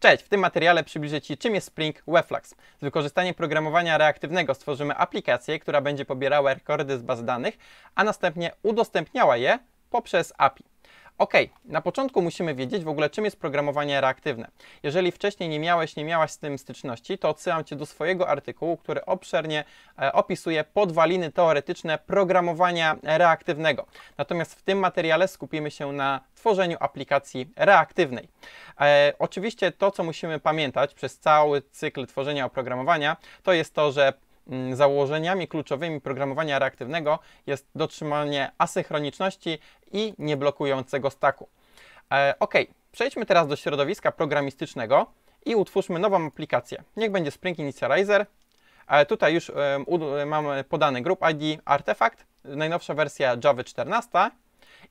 Cześć, w tym materiale przybliżę Ci czym jest Spring Webflux. Z wykorzystaniem programowania reaktywnego stworzymy aplikację, która będzie pobierała rekordy z baz danych, a następnie udostępniała je poprzez API. Ok, na początku musimy wiedzieć w ogóle, czym jest programowanie reaktywne. Jeżeli wcześniej nie miałeś, nie miałaś z tym styczności, to odsyłam Cię do swojego artykułu, który obszernie e, opisuje podwaliny teoretyczne programowania reaktywnego. Natomiast w tym materiale skupimy się na tworzeniu aplikacji reaktywnej. E, oczywiście to, co musimy pamiętać przez cały cykl tworzenia oprogramowania, to jest to, że Mm, założeniami kluczowymi programowania reaktywnego jest dotrzymanie asynchroniczności i nieblokującego staku. E, ok, przejdźmy teraz do środowiska programistycznego i utwórzmy nową aplikację. Niech będzie Spring Initializer. E, tutaj już e, mamy podany group ID, artefakt, najnowsza wersja Java 14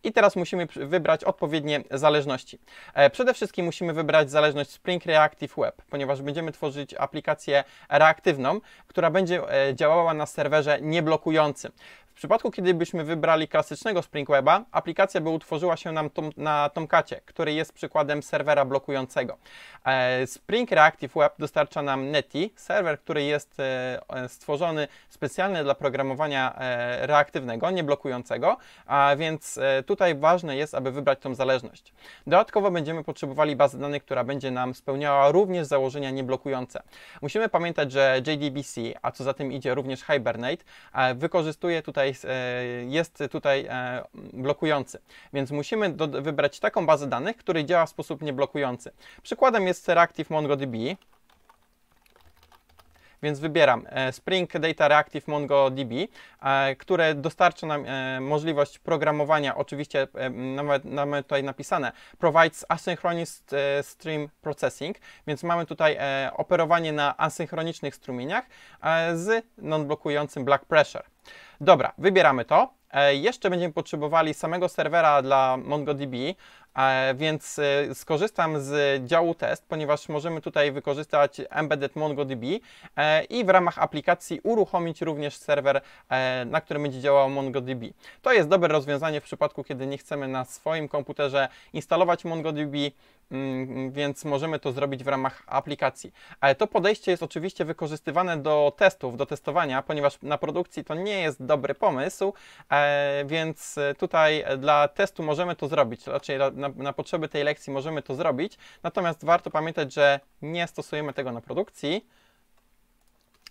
i teraz musimy wybrać odpowiednie zależności. E, przede wszystkim musimy wybrać zależność Spring Reactive Web, ponieważ będziemy tworzyć aplikację reaktywną, która będzie e, działała na serwerze nieblokującym. W przypadku, kiedybyśmy wybrali klasycznego Spring Weba, aplikacja by utworzyła się nam tom, na Tomcacie, który jest przykładem serwera blokującego. E, Spring Reactive Web dostarcza nam Netty, serwer, który jest e, e, stworzony specjalnie dla programowania reaktywnego, nie blokującego, a więc tutaj ważne jest, aby wybrać tą zależność. Dodatkowo będziemy potrzebowali bazy danych, która będzie nam spełniała również założenia nieblokujące. Musimy pamiętać, że JDBC, a co za tym idzie również Hibernate, wykorzystuje tutaj tutaj e, jest tutaj e, blokujący. Więc musimy do, wybrać taką bazę danych, która działa w sposób nieblokujący. Przykładem jest Reactive MongoDB, więc wybieram e, Spring Data Reactive MongoDB, e, które dostarcza nam e, możliwość programowania, oczywiście nawet, mamy tutaj napisane, provides asynchronous stream processing, więc mamy tutaj operowanie na asynchronicznych strumieniach z non-blokującym black pressure. Dobra, wybieramy to. Jeszcze będziemy potrzebowali samego serwera dla MongoDB, więc e, skorzystam z działu test, ponieważ możemy tutaj wykorzystać Embedded MongoDB e, i w ramach aplikacji uruchomić również serwer, e, na którym będzie działał MongoDB. To jest dobre rozwiązanie w przypadku, kiedy nie chcemy na swoim komputerze instalować MongoDB, Mm, więc możemy to zrobić w ramach aplikacji. Ale to podejście jest oczywiście wykorzystywane do testów, do testowania, ponieważ na produkcji to nie jest dobry pomysł, e, więc tutaj dla testu możemy to zrobić, raczej na, na potrzeby tej lekcji możemy to zrobić, natomiast warto pamiętać, że nie stosujemy tego na produkcji,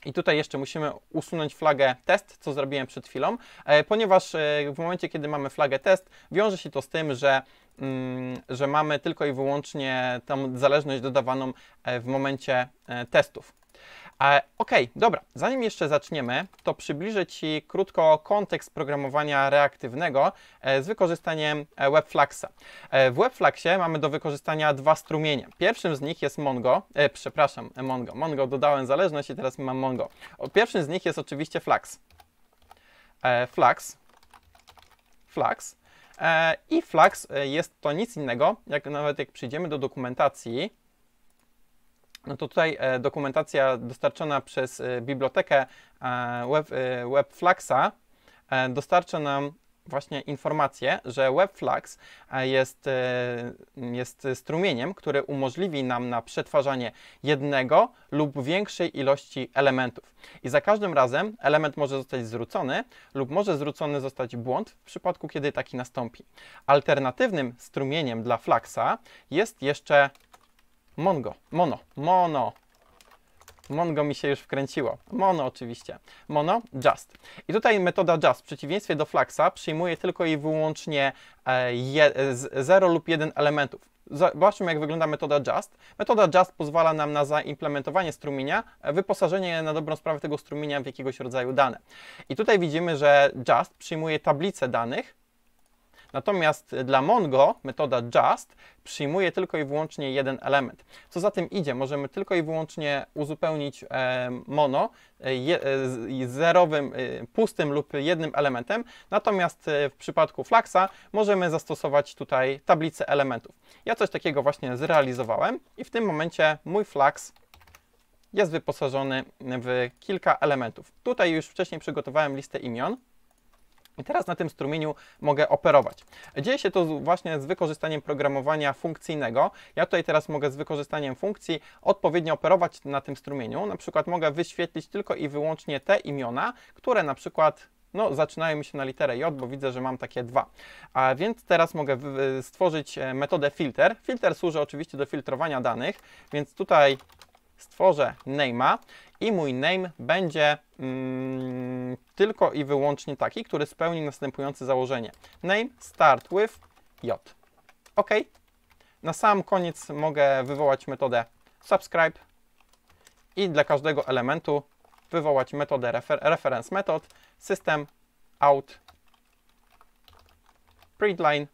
i tutaj jeszcze musimy usunąć flagę test, co zrobiłem przed chwilą, e, ponieważ e, w momencie, kiedy mamy flagę test, wiąże się to z tym, że mm, że mamy tylko i wyłącznie tą zależność dodawaną e, w momencie testów. E, okej, ok, dobra, zanim jeszcze zaczniemy, to przybliżę Ci krótko kontekst programowania reaktywnego e, z wykorzystaniem e, WebFlaxa. W WebFlaxie mamy do wykorzystania dwa strumienie. Pierwszym z nich jest Mongo, e, przepraszam, Mongo. Mongo dodałem zależność i teraz mam Mongo. O, pierwszym z nich jest oczywiście Flux. E, Flux. Flux. I Flux jest to nic innego, jak nawet jak przyjdziemy do dokumentacji, no to tutaj e, dokumentacja dostarczona przez e, bibliotekę e, Web, WebFluxa dostarcza nam właśnie informację, że WebFlax jest, jest strumieniem, który umożliwi nam na przetwarzanie jednego lub większej ilości elementów. I za każdym razem element może zostać zwrócony lub może zwrócony zostać błąd w przypadku, kiedy taki nastąpi. Alternatywnym strumieniem dla Flaxa jest jeszcze Mongo, mono, mono. Mongo mi się już wkręciło. Mono oczywiście. Mono, just. I tutaj metoda just w przeciwieństwie do Flaxa przyjmuje tylko i wyłącznie 0 e, lub 1 elementów. Zobaczmy, jak wygląda metoda Just. Metoda Just pozwala nam na zaimplementowanie strumienia, e, wyposażenie na dobrą sprawę tego strumienia w jakiegoś rodzaju dane. I tutaj widzimy, że Just przyjmuje tablicę danych, Natomiast dla Mongo metoda just przyjmuje tylko i wyłącznie jeden element. Co za tym idzie, możemy tylko i wyłącznie uzupełnić e, mono e, e, zerowym, pustym lub jednym elementem, natomiast w przypadku Flaxa możemy zastosować tutaj tablicę elementów. Ja coś takiego właśnie zrealizowałem i w tym momencie mój Flax jest wyposażony w kilka elementów. Tutaj już wcześniej przygotowałem listę imion, i teraz na tym strumieniu mogę operować. Dzieje się to właśnie z wykorzystaniem programowania funkcyjnego. Ja tutaj teraz mogę z wykorzystaniem funkcji odpowiednio operować na tym strumieniu. Na przykład mogę wyświetlić tylko i wyłącznie te imiona, które na przykład no, zaczynają mi się na literę J, bo widzę, że mam takie dwa. A więc teraz mogę stworzyć e, metodę filter. Filter służy oczywiście do filtrowania danych, więc tutaj stworzę name'a i mój name będzie mm, tylko i wyłącznie taki, który spełni następujące założenie. Name start with j. OK. Na sam koniec mogę wywołać metodę subscribe i dla każdego elementu wywołać metodę refer reference method system out readline,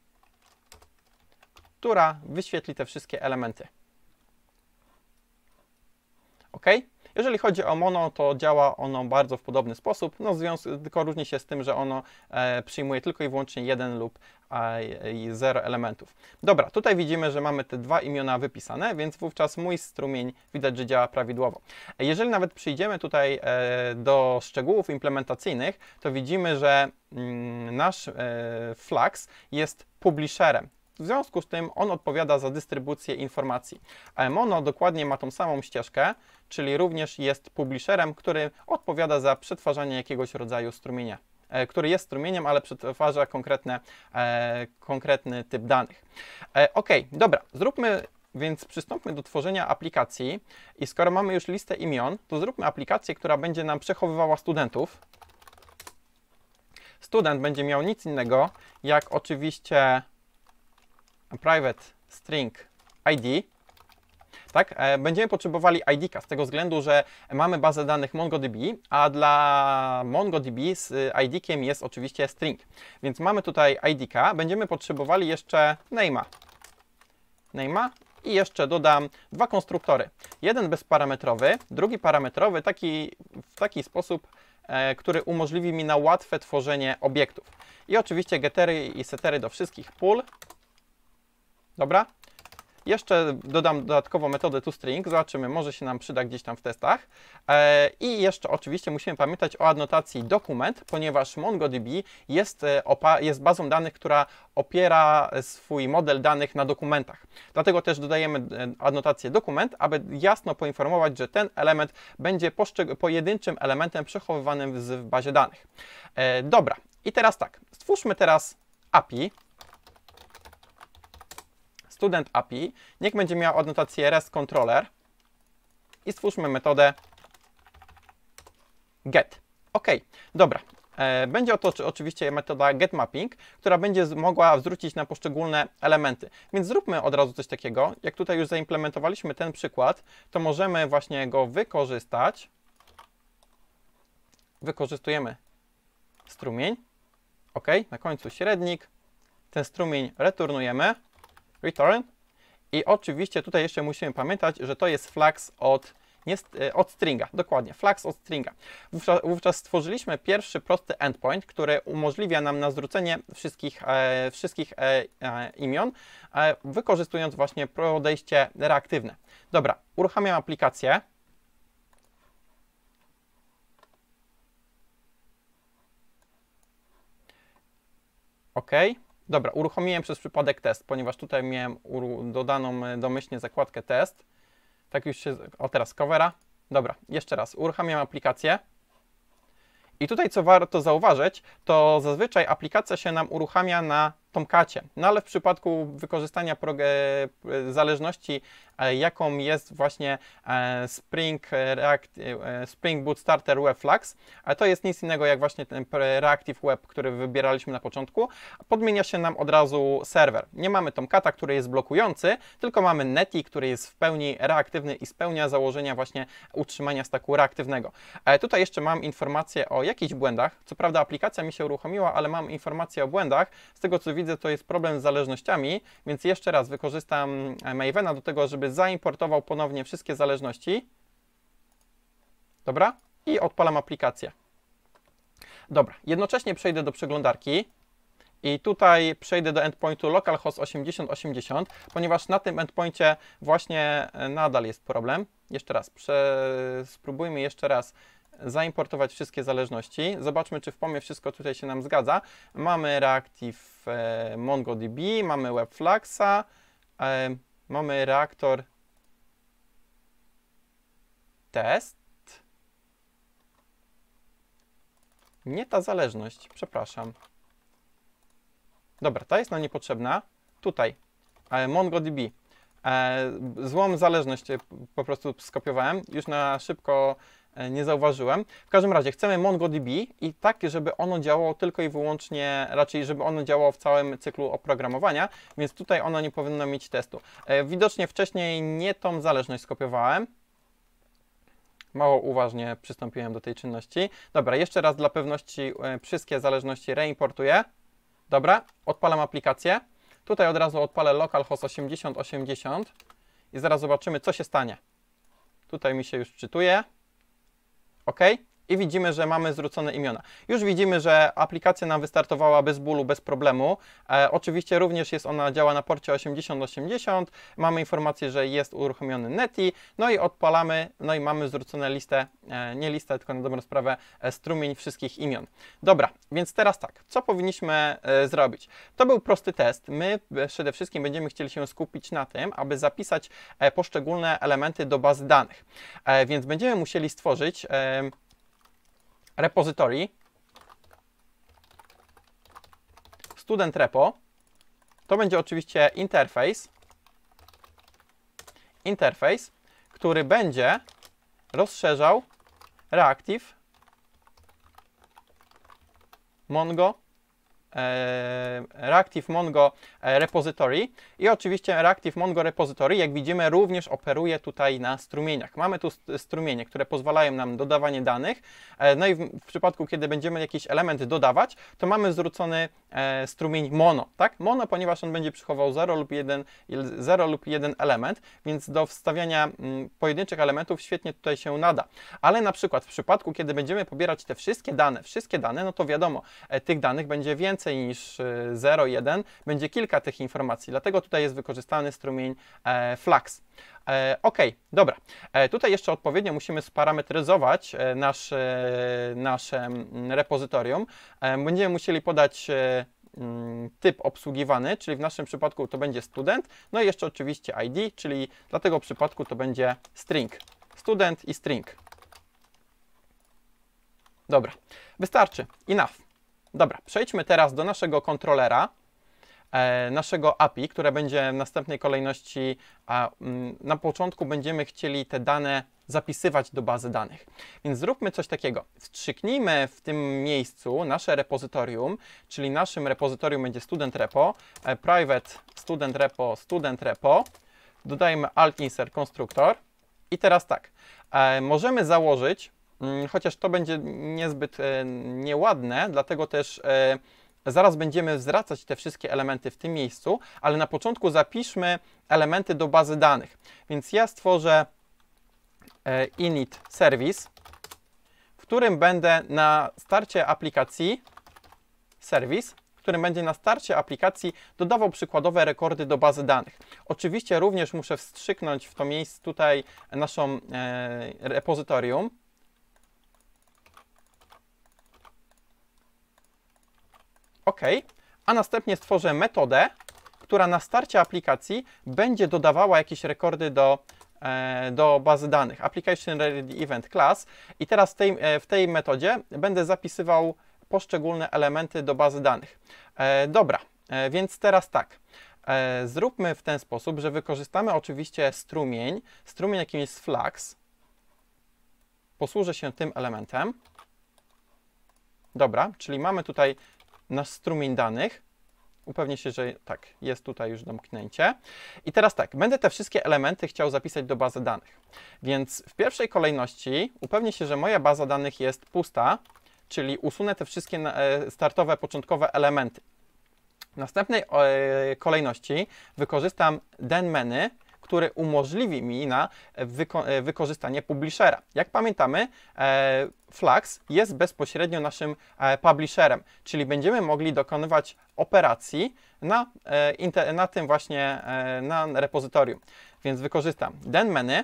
która wyświetli te wszystkie elementy. OK? Jeżeli chodzi o mono, to działa ono bardzo w podobny sposób, no tylko różni się z tym, że ono e, przyjmuje tylko i wyłącznie jeden lub e, zero elementów. Dobra, tutaj widzimy, że mamy te dwa imiona wypisane, więc wówczas mój strumień widać, że działa prawidłowo. Jeżeli nawet przyjdziemy tutaj e, do szczegółów implementacyjnych, to widzimy, że mm, nasz e, Flux jest publisherem. W związku z tym on odpowiada za dystrybucję informacji. Mono dokładnie ma tą samą ścieżkę, czyli również jest publisherem, który odpowiada za przetwarzanie jakiegoś rodzaju strumienia e, który jest strumieniem, ale przetwarza konkretne, e, konkretny typ danych. E, ok, dobra, zróbmy więc przystąpmy do tworzenia aplikacji i skoro mamy już listę imion, to zróbmy aplikację, która będzie nam przechowywała studentów. Student będzie miał nic innego, jak oczywiście private string id, tak? E, będziemy potrzebowali id z tego względu, że mamy bazę danych MongoDB, a dla MongoDB z e, jest oczywiście string. Więc mamy tutaj id będziemy potrzebowali jeszcze name'a. Name'a i jeszcze dodam dwa konstruktory. Jeden bezparametrowy, drugi parametrowy, taki, w taki sposób, e, który umożliwi mi na łatwe tworzenie obiektów. I oczywiście gettery i setery do wszystkich pól Dobra? Jeszcze dodam dodatkowo metodę toString, zobaczymy, może się nam przyda gdzieś tam w testach. E, I jeszcze oczywiście musimy pamiętać o adnotacji dokument, ponieważ MongoDB jest, e, jest bazą danych, która opiera swój model danych na dokumentach. Dlatego też dodajemy e, adnotację dokument, aby jasno poinformować, że ten element będzie pojedynczym elementem przechowywanym w bazie danych. Dobra, i teraz tak, stwórzmy teraz API, student API, niech będzie miała adnotację REST controller i stwórzmy metodę get. OK, dobra. E, będzie to oczywiście metoda getMapping, która będzie mogła zwrócić na poszczególne elementy. Więc zróbmy od razu coś takiego. Jak tutaj już zaimplementowaliśmy ten przykład, to możemy właśnie go wykorzystać. Wykorzystujemy strumień. OK, na końcu średnik. Ten strumień returnujemy return. I oczywiście tutaj jeszcze musimy pamiętać, że to jest flags od, nie, e, od stringa, dokładnie, flags od stringa. Wówczas, wówczas, stworzyliśmy pierwszy prosty endpoint, który umożliwia nam nazwrócenie wszystkich, e, wszystkich e, e, imion, e, wykorzystując właśnie podejście reaktywne. Dobra, uruchamiam aplikację. OK. Dobra, uruchomiłem przez przypadek test, ponieważ tutaj miałem dodaną e, domyślnie zakładkę test. Tak już się... O, teraz covera. Dobra, jeszcze raz. Uruchamiam aplikację. I tutaj co warto zauważyć, to zazwyczaj aplikacja się nam uruchamia na Tomcacie. No ale w przypadku wykorzystania e, e, zależności, e, jaką jest właśnie Spring, React, Spring Boot Starter Web Flux, to jest nic innego jak właśnie ten Reactive Web, który wybieraliśmy na początku. Podmienia się nam od razu serwer. Nie mamy Tomcata, który jest blokujący, tylko mamy Neti, który jest w pełni reaktywny i spełnia założenia właśnie utrzymania staku reaktywnego. Tutaj jeszcze mam informację o jakichś błędach. Co prawda aplikacja mi się uruchomiła, ale mam informację o błędach. Z tego co widzę, widzę, to jest problem z zależnościami, więc jeszcze raz wykorzystam e, Mavena do tego, żeby zaimportował ponownie wszystkie zależności. Dobra? I odpalam aplikację. Dobra, jednocześnie przejdę do przeglądarki. I tutaj przejdę do endpointu localhost 8080, ponieważ na tym endpointie właśnie e, nadal jest problem. Jeszcze raz, spróbujmy jeszcze raz zaimportować wszystkie zależności. Zobaczmy, czy w POMie wszystko tutaj się nam zgadza. Mamy Reactive e, MongoDB, mamy WebFluxa, e, mamy reaktor test. Nie ta zależność, przepraszam. Dobra, ta jest nam niepotrzebna. Tutaj, e, MongoDB. złą zależność po prostu skopiowałem. Już na szybko E, nie zauważyłem. W każdym razie chcemy MongoDB i tak, żeby ono działało tylko i wyłącznie, raczej żeby ono działało w całym cyklu oprogramowania, więc tutaj ono nie powinno mieć testu. E, widocznie wcześniej nie tą zależność skopiowałem. Mało uważnie przystąpiłem do tej czynności. Dobra, jeszcze raz dla pewności e, wszystkie zależności reimportuję. Dobra, odpalam aplikację. Tutaj od razu odpalę localhost 8080 i zaraz zobaczymy, co się stanie. Tutaj mi się już czytuje. okay i widzimy, że mamy zwrócone imiona. Już widzimy, że aplikacja nam wystartowała bez bólu, bez problemu. E, oczywiście również jest ona, działa na porcie 8080, mamy informację, że jest uruchomiony Neti, no i odpalamy, no i mamy zwrócone listę, e, nie listę, tylko na dobrą sprawę e, strumień wszystkich imion. Dobra, więc teraz tak, co powinniśmy e, zrobić? To był prosty test. My e, przede wszystkim będziemy chcieli się skupić na tym, aby zapisać e, poszczególne elementy do baz danych. Więc będziemy musieli stworzyć repository, student repo, to będzie oczywiście interfejs, interfejs, który będzie rozszerzał reactive mongo E, Reactive Mongo e, Repository i oczywiście Reactive Mongo Repository, jak widzimy, również operuje tutaj na strumieniach. Mamy tu strumienie, które pozwalają nam dodawanie danych, e, no i w przypadku, kiedy będziemy jakiś element dodawać, to mamy zwrócony strumień mono, tak? Mono, ponieważ on będzie przychował 0 lub 1, 0 lub 1 element, więc do wstawiania mm, pojedynczych elementów świetnie tutaj się nada. Ale na przykład w przypadku, kiedy będziemy pobierać te wszystkie dane, wszystkie dane, no to wiadomo, tych danych będzie więcej, więcej niż 0,1 e, będzie kilka tych informacji, dlatego tutaj jest wykorzystany strumień e, flux. E, ok, dobra. E, tutaj jeszcze odpowiednio musimy sparametryzować e, nasz, e, nasze mm, repozytorium. będziemy musieli podać mm, typ obsługiwany, czyli w naszym przypadku to będzie student, no i jeszcze oczywiście ID, czyli dla tego przypadku to będzie string. Student i string. Dobra, wystarczy, enough. Dobra, przejdźmy teraz do naszego kontrolera, e, naszego API, które będzie w następnej kolejności, a mm, na początku będziemy chcieli te dane zapisywać do bazy danych. Więc zróbmy coś takiego. Wstrzyknijmy w tym miejscu nasze repozytorium, czyli naszym repozytorium będzie student repo, e, private student repo, student repo, dodajmy alt insert konstruktor i teraz tak, e, możemy założyć Mm, chociaż to będzie niezbyt e, nieładne, dlatego też e, zaraz będziemy zwracać te wszystkie elementy w tym miejscu, ale na początku zapiszmy elementy do bazy danych. Więc ja stworzę e, init service, w którym będę na starcie aplikacji service w którym będzie na starcie aplikacji dodawał przykładowe rekordy do bazy danych. Oczywiście również muszę wstrzyknąć w to miejsce tutaj naszą e, repozytorium, OK, a następnie stworzę metodę, która na starcie aplikacji będzie dodawała jakieś rekordy do, e, do bazy danych. Application Ready Event Class i teraz tej, e, w tej metodzie będę zapisywał poszczególne elementy do bazy danych. E, dobra, więc teraz tak. zróbmy w ten sposób, że wykorzystamy oczywiście strumień, strumień jakim jest flux. Posłużę się tym elementem. Dobra, czyli mamy tutaj nasz strumień danych. Upewnię się, że tak, jest tutaj już domknięcie. I teraz tak, będę te wszystkie elementy chciał zapisać do bazy danych. Więc w pierwszej kolejności upewnię się, że moja baza danych jest pusta, czyli usunę te wszystkie e, startowe, początkowe elementy. W następnej e, kolejności wykorzystam denmeny, który umożliwi mi na e, wyko e, wykorzystanie publishera. Jak pamiętamy, e, Flux jest bezpośrednio naszym e, publisherem, czyli będziemy mogli dokonywać operacji na, e, na tym właśnie e, na repozytorium. Więc wykorzystam den menu,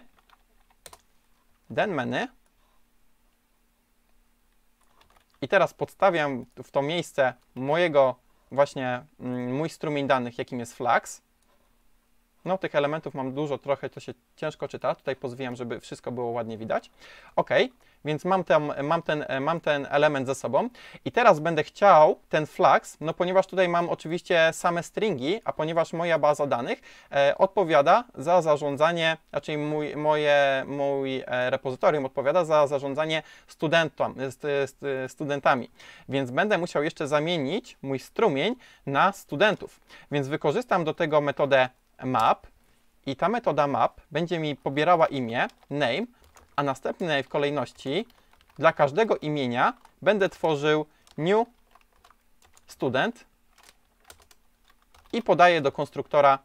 den menu i teraz podstawiam w to miejsce mojego właśnie mm, mój strumień danych, jakim jest Flux. No, tych elementów mam dużo, trochę to się ciężko czyta. Tutaj pozwijam, żeby wszystko było ładnie widać. Ok, więc mam, mam, ten, mam ten element ze sobą. I teraz będę chciał ten flags, no ponieważ tutaj mam oczywiście same stringi, a ponieważ moja baza danych e, odpowiada za zarządzanie, znaczy mój, moje, mój e, repozytorium odpowiada za zarządzanie studentom, e, studentami. Więc będę musiał jeszcze zamienić mój strumień na studentów. Więc wykorzystam do tego metodę map i ta metoda map będzie mi pobierała imię, name, a następnej w kolejności dla każdego imienia będę tworzył new student i podaję do konstruktora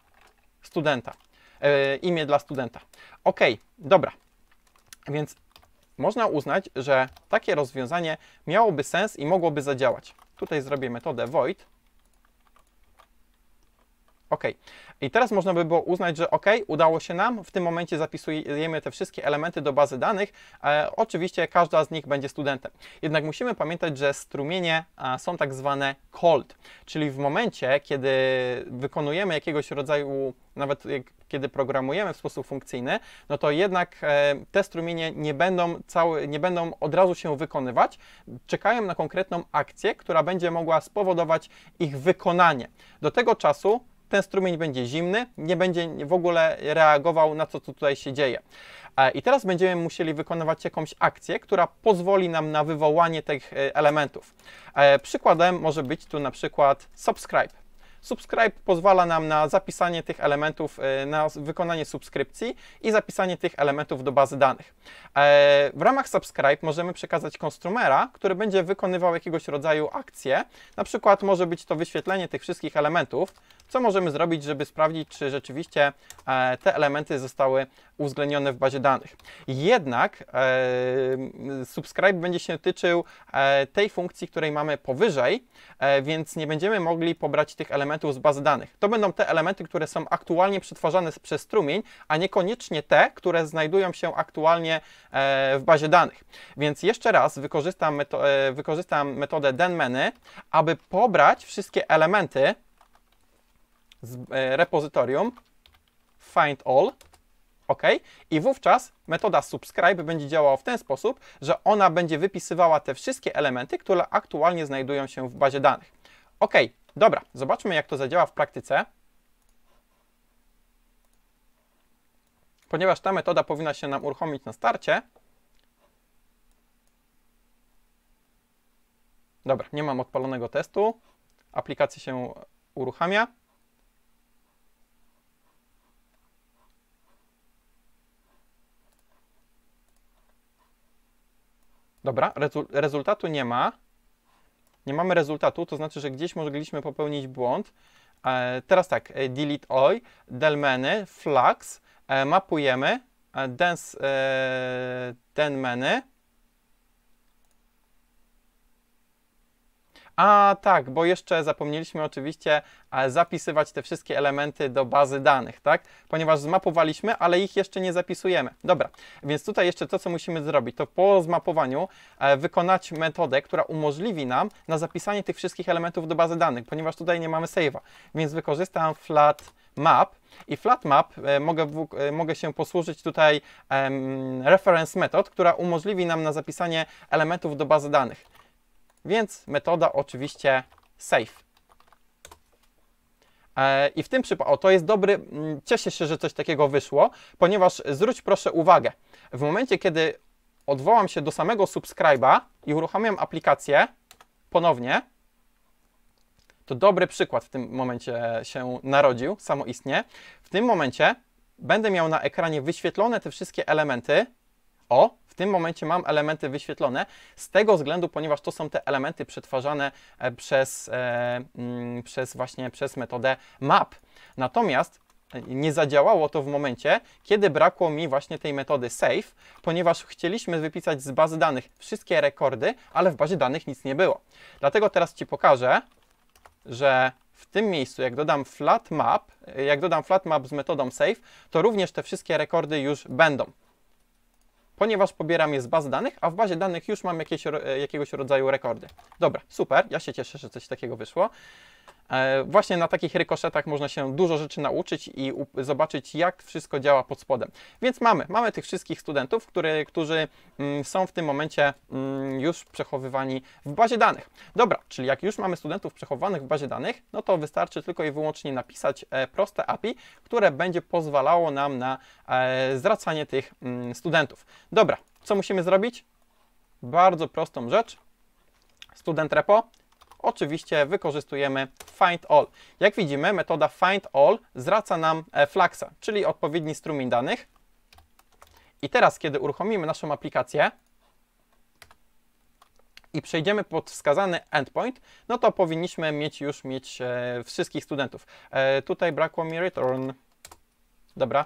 studenta, e, imię dla studenta. Ok, dobra, więc można uznać, że takie rozwiązanie miałoby sens i mogłoby zadziałać. Tutaj zrobię metodę void OK. I teraz można by było uznać, że OK, udało się nam, w tym momencie zapisujemy te wszystkie elementy do bazy danych. E, oczywiście każda z nich będzie studentem. Jednak musimy pamiętać, że strumienie a, e, są tak zwane cold, czyli w momencie, kiedy wykonujemy jakiegoś rodzaju, nawet jak, kiedy programujemy w sposób funkcyjny, no to jednak e, te strumienie nie będą, cały, nie będą od razu się wykonywać, czekają na konkretną akcję, która będzie mogła spowodować ich wykonanie. Do tego czasu ten strumień będzie zimny, nie będzie w ogóle reagował na to, co tutaj się dzieje. E, I teraz będziemy musieli wykonywać jakąś akcję, która pozwoli nam na wywołanie tych e, elementów. E, przykładem może być tu na przykład subscribe. Subscribe pozwala nam na zapisanie tych elementów, na wykonanie subskrypcji i zapisanie tych elementów do bazy danych. W ramach subscribe możemy przekazać konsumera, który będzie wykonywał jakiegoś rodzaju akcję. Na przykład może być to wyświetlenie tych wszystkich elementów. Co możemy zrobić, żeby sprawdzić, czy rzeczywiście e, te elementy zostały uwzględnione w bazie danych. Jednak e, subscribe będzie się tyczył e, tej funkcji, której mamy powyżej, więc nie będziemy mogli pobrać tych elementów z bazy danych. To będą te elementy, które są aktualnie przetwarzane przez strumień, a niekoniecznie te, które znajdują się aktualnie w bazie danych. Więc jeszcze raz wykorzystam, metodę, wykorzystam metodę denmeny, aby pobrać wszystkie elementy, z e, repozytorium find all, OK? I wówczas metoda subscribe będzie działała w ten sposób, że ona będzie wypisywała te wszystkie elementy, które aktualnie znajdują się w bazie danych. OK, dobra, zobaczmy jak to zadziała w praktyce. Ponieważ ta metoda powinna się nam uruchomić na starcie. Dobra, nie mam odpalonego testu. Aplikacja się uruchamia. Dobra, rezultatu nie ma. Nie mamy rezultatu, to znaczy, że gdzieś mogliśmy popełnić błąd. E, teraz tak, e, delete oi, delmeny, flux, e, mapujemy, dense, denmeny, A tak, bo jeszcze zapomnieliśmy oczywiście e, zapisywać te wszystkie elementy do bazy danych, tak? Ponieważ zmapowaliśmy, ale ich jeszcze nie zapisujemy. Dobra, więc tutaj jeszcze to, co musimy zrobić, to po zmapowaniu e, wykonać metodę, która umożliwi nam na zapisanie tych wszystkich elementów do bazy danych, ponieważ tutaj nie mamy save'a, więc wykorzystam flat map i flat map e, mogę, mogę się posłużyć tutaj reference method, która umożliwi nam na zapisanie elementów do bazy danych więc metoda oczywiście save. E, I w tym przypadku, to jest dobry, mm, cieszę się, że coś takiego wyszło, ponieważ zwróć proszę uwagę, w momencie, kiedy odwołam się do samego subskryba i uruchamiam aplikację ponownie, to dobry przykład w tym momencie się narodził samoistnie. W tym momencie będę miał na ekranie wyświetlone te wszystkie elementy, o, w tym momencie mam elementy wyświetlone z tego względu, ponieważ to są te elementy przetwarzane e, przez, e, mm, przez właśnie przez metodę map. Natomiast e, nie zadziałało to w momencie, kiedy brakło mi właśnie tej metody save, ponieważ chcieliśmy wypisać z bazy danych wszystkie rekordy, ale w bazie danych nic nie było. Dlatego teraz Ci pokażę, że w tym miejscu, jak dodam flat map, jak dodam flat map z metodą save, to również te wszystkie rekordy już będą ponieważ pobieram je z baz danych, a w bazie danych już mam jakieś, e, jakiegoś rodzaju rekordy. Dobra, super, ja się cieszę, że coś takiego wyszło. E, właśnie na takich rykoszetach można się dużo rzeczy nauczyć i zobaczyć, jak wszystko działa pod spodem. Więc mamy, mamy tych wszystkich studentów, które, którzy mm, są w tym momencie mm, już przechowywani w bazie danych. Dobra, czyli jak już mamy studentów przechowanych w bazie danych, no to wystarczy tylko i wyłącznie napisać e, proste API, które będzie pozwalało nam na e, zwracanie tych mm, studentów. Dobra, co musimy zrobić? Bardzo prostą rzecz. Student repo oczywiście wykorzystujemy find all. Jak widzimy, metoda find all zwraca nam e, flaxa, czyli odpowiedni strumień danych. I teraz, kiedy uruchomimy naszą aplikację, i przejdziemy pod wskazany endpoint, no to powinniśmy mieć już mieć e, wszystkich studentów. E, tutaj brakło mi return. Dobra.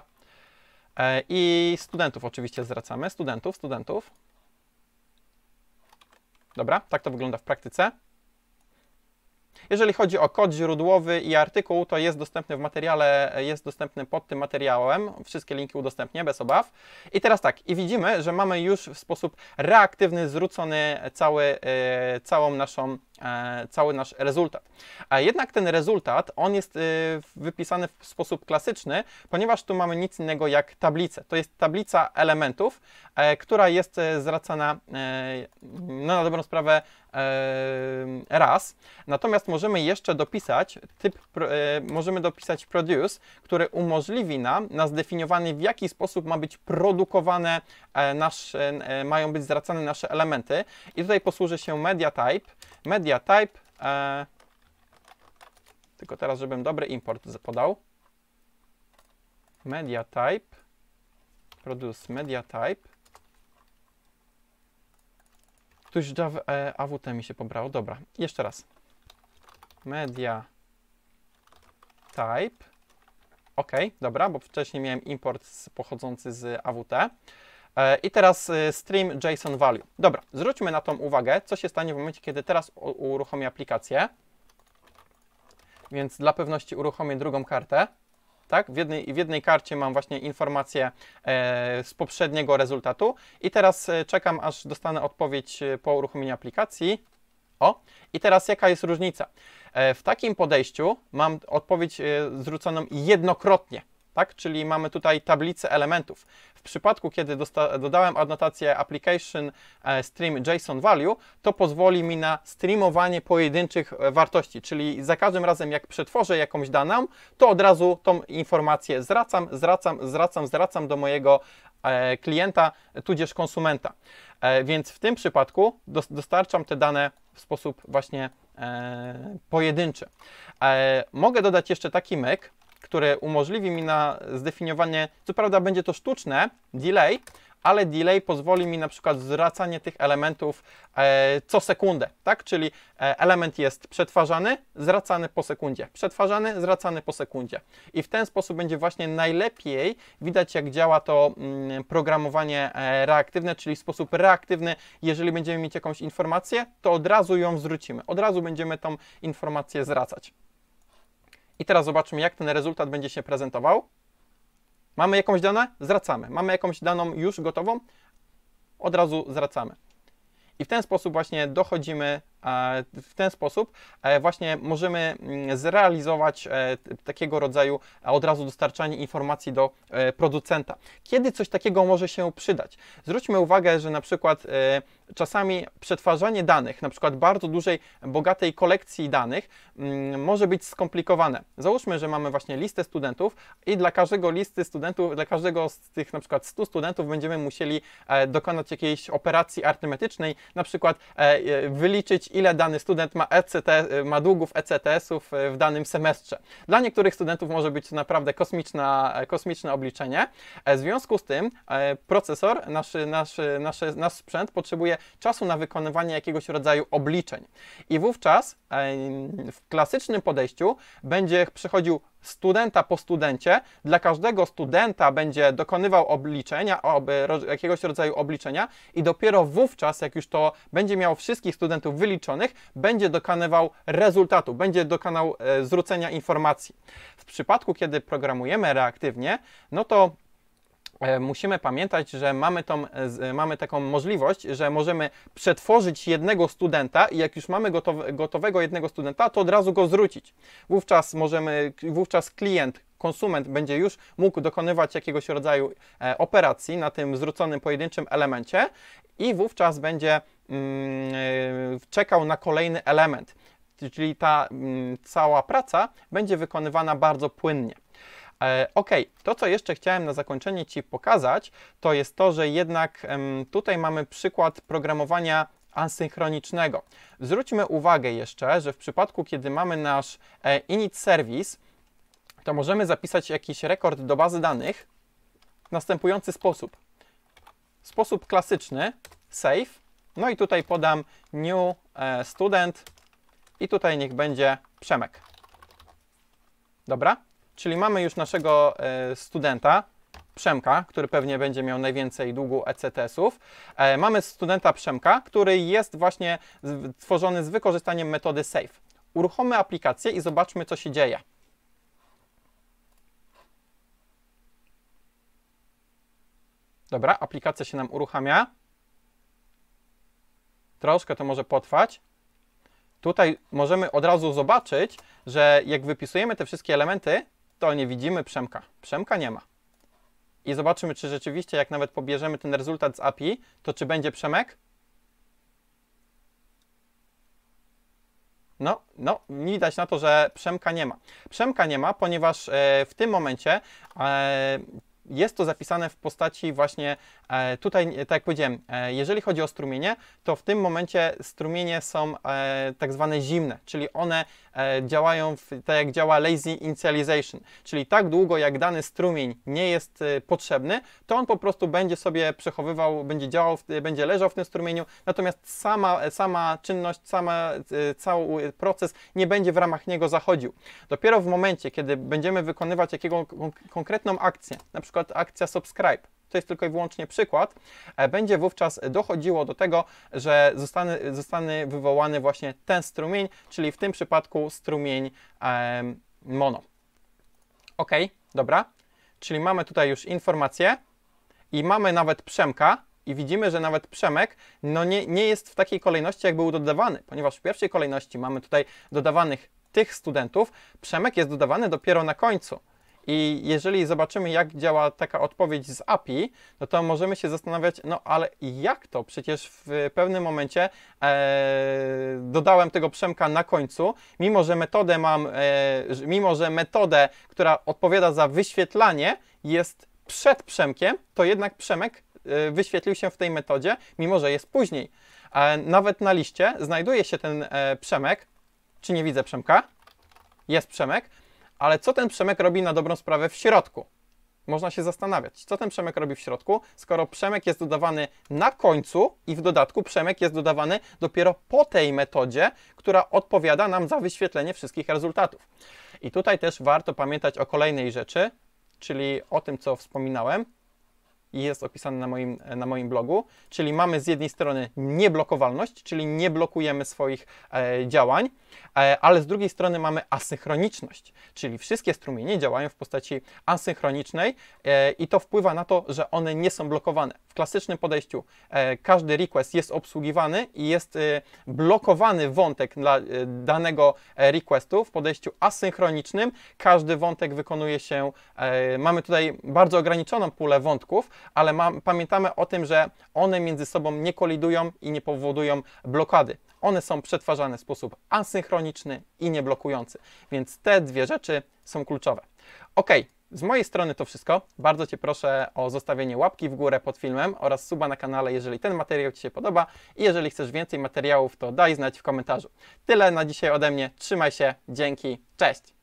E, I studentów oczywiście zwracamy. Studentów, studentów. Dobra, tak to wygląda w praktyce. Jeżeli chodzi o kod źródłowy i artykuł, to jest dostępny w materiale, jest dostępny pod tym materiałem. Wszystkie linki udostępnię, bez obaw. I teraz tak, i widzimy, że mamy już w sposób reaktywny zrzucony cały, e, całą naszą e, cały nasz rezultat. A jednak ten rezultat, on jest e, wypisany w sposób klasyczny, ponieważ tu mamy nic innego jak tablicę. To jest tablica elementów, która jest zwracana no, na dobrą sprawę raz. Natomiast możemy jeszcze dopisać typ, e, możemy dopisać produce, który umożliwi nam na zdefiniowanie w jaki sposób ma być produkowane e, nasz, e, mają być zwracane nasze elementy. I tutaj posłuży się media type, media type, tylko teraz, żebym dobry import podał. Media type, produce media type Tuż Java e, AWT mi się pobrało. Dobra, jeszcze raz. Media type. OK, dobra, bo wcześniej miałem import z, pochodzący z AWT. E, I teraz e, stream JSON value. Dobra, zwróćmy na tą uwagę, co się stanie w momencie, kiedy teraz uruchomię aplikację. Więc dla pewności uruchomię drugą kartę tak? W jednej, w jednej karcie mam właśnie informację e, z poprzedniego rezultatu i teraz e, czekam, aż dostanę odpowiedź e, po uruchomieniu aplikacji. O, i teraz jaka jest różnica? W takim podejściu mam odpowiedź zwróconą jednokrotnie, tak? czyli mamy tutaj tablicę elementów. W przypadku, kiedy dodałem adnotację application e, stream JSON value, to pozwoli mi na streamowanie pojedynczych e, wartości, czyli za każdym razem jak przetworzę jakąś daną, to od razu tą informację zwracam, zwracam, zwracam, zwracam do mojego e, klienta, tudzież konsumenta. Więc w tym przypadku dostarczam te dane w sposób właśnie pojedynczy. Mogę dodać jeszcze taki myk, które umożliwi mi na zdefiniowanie, co prawda będzie to sztuczne, delay, ale delay pozwoli mi na przykład zwracanie tych elementów e, co sekundę, tak? Czyli e, element jest przetwarzany, zwracany po sekundzie, przetwarzany, zwracany po sekundzie. I w ten sposób będzie właśnie najlepiej widać, jak działa to mm, programowanie e, reaktywne, czyli sposób reaktywny. Jeżeli będziemy mieć jakąś informację, to od razu ją zwrócimy, od razu będziemy tą informację zwracać. I teraz zobaczmy, jak ten rezultat będzie się prezentował. Mamy jakąś dane? Zwracamy. Mamy jakąś daną już gotową? Od razu zwracamy. I w ten sposób właśnie dochodzimy w ten sposób e, właśnie możemy mm, zrealizować e, takiego rodzaju e, od razu dostarczanie informacji do producenta. Kiedy coś takiego może się przydać? Zwróćmy uwagę, że na przykład czasami przetwarzanie danych, na przykład bardzo dużej, bogatej kolekcji danych, mm, może być skomplikowane. Załóżmy, że mamy właśnie listę studentów i dla każdego listy studentów, dla każdego z tych na przykład 100 studentów będziemy musieli dokonać jakiejś operacji arytmetycznej, na przykład wyliczyć ile dany student ma, ECT, ma długów ECTS-ów e, w danym semestrze. Dla niektórych studentów może być to naprawdę kosmiczne kosmiczne obliczenie. E, w związku z tym e, procesor, nasz, nasz, nasz, nasz sprzęt potrzebuje czasu na wykonywanie jakiegoś rodzaju obliczeń. I wówczas w klasycznym podejściu będzie przychodził studenta po studencie. Dla każdego studenta będzie dokonywał obliczenia, oby, jakiegoś rodzaju obliczenia i dopiero wówczas, jak już to będzie miał wszystkich studentów wyliczonych, będzie dokonywał rezultatu, będzie dokonał e, zwrócenia informacji. W przypadku, kiedy programujemy reaktywnie, no to E, musimy pamiętać, że mamy, tą, e, e, mamy taką możliwość, że możemy przetworzyć jednego studenta i jak już mamy gotowego jednego studenta, to od razu go zwrócić. Wówczas możemy, wówczas klient, konsument będzie już mógł dokonywać jakiegoś rodzaju operacji na tym zwróconym pojedynczym elemencie i wówczas będzie mm, czekał na kolejny element. Czyli ta mm, cała praca będzie wykonywana bardzo płynnie. E, ok, to co jeszcze chciałem na zakończenie Ci pokazać, to jest to, że jednak tutaj mamy przykład programowania asynchronicznego. Zwróćmy uwagę jeszcze, że w przypadku, kiedy mamy nasz e, init service, to możemy zapisać jakiś rekord do bazy danych w następujący sposób. Sposób klasyczny, save, no i tutaj podam new e, student i tutaj niech będzie Przemek. Dobra? Czyli mamy już naszego e, studenta, Przemka, który pewnie będzie miał najwięcej długu ECTS-ów. E, mamy studenta Przemka, który jest właśnie tworzony z wykorzystaniem metody SAFE. Uruchommy aplikację i zobaczmy, co się dzieje. Dobra, aplikacja się nam uruchamia. Troszkę to może potrwać. Tutaj możemy od razu zobaczyć, że jak wypisujemy te wszystkie elementy, to nie widzimy Przemka. Przemka nie ma. I zobaczymy, czy rzeczywiście, jak nawet pobierzemy ten rezultat z API, to czy będzie Przemek? No, no, widać na to, że Przemka nie ma. Przemka nie ma, ponieważ e, w tym momencie e, jest to zapisane w postaci właśnie e, tutaj, e, tak jak powiedziałem, e, jeżeli chodzi o strumienie, to w tym momencie strumienie są tak zwane zimne, czyli one działają w, tak jak działa lazy initialization, czyli tak długo jak dany strumień nie jest potrzebny, to on po prostu będzie sobie przechowywał, będzie działał, będzie leżał w tym strumieniu, natomiast sama, sama czynność, sama, cały proces nie będzie w ramach niego zachodził. Dopiero w momencie, kiedy będziemy wykonywać jakąś konkretną akcję, na przykład przykład akcja subscribe, to jest tylko i wyłącznie przykład, e, będzie wówczas dochodziło do tego, że zostanie, zostanie wywołany właśnie ten strumień, czyli w tym przypadku strumień em, mono. Ok, dobra, czyli mamy tutaj już informację i mamy nawet przemka, i widzimy, że nawet Przemek no nie, nie jest w takiej kolejności, jak był dodawany, ponieważ w pierwszej kolejności mamy tutaj dodawanych tych studentów, Przemek jest dodawany dopiero na końcu. I jeżeli zobaczymy, jak działa taka odpowiedź z API, no to możemy się zastanawiać, no ale jak to? Przecież w pewnym momencie e, dodałem tego przemka na końcu, mimo że metodę mam, e, mimo że metodę, która odpowiada za wyświetlanie, jest przed przemkiem, to jednak przemek e, wyświetlił się w tej metodzie, mimo że jest później. E, nawet na liście znajduje się ten e, przemek. Czy nie widzę przemka? Jest przemek. Ale co ten Przemek robi na dobrą sprawę w środku? Można się zastanawiać, co ten Przemek robi w środku, skoro Przemek jest dodawany na końcu i w dodatku Przemek jest dodawany dopiero po tej metodzie, która odpowiada nam za wyświetlenie wszystkich rezultatów. I tutaj też warto pamiętać o kolejnej rzeczy, czyli o tym, co wspominałem, i jest opisany na moim, na moim blogu. Czyli mamy z jednej strony nieblokowalność, czyli nie blokujemy swoich e, działań, e, ale z drugiej strony mamy asynchroniczność, czyli wszystkie strumienie działają w postaci asynchronicznej e, i to wpływa na to, że one nie są blokowane. W klasycznym podejściu e, każdy request jest obsługiwany i jest e, blokowany wątek dla e, danego requestu. W podejściu asynchronicznym każdy wątek wykonuje się, mamy tutaj bardzo ograniczoną pulę wątków, ale pamiętamy o tym, że one między sobą nie kolidują i nie powodują blokady. One są przetwarzane w sposób asynchroniczny i nieblokujący, więc te dwie rzeczy są kluczowe. Ok, z mojej strony to wszystko. Bardzo Cię proszę o zostawienie łapki w górę pod filmem oraz suba na kanale, jeżeli ten materiał Ci się podoba. I jeżeli chcesz więcej materiałów, to daj znać w komentarzu. Tyle na dzisiaj ode mnie. Trzymaj się. Dzięki. Cześć.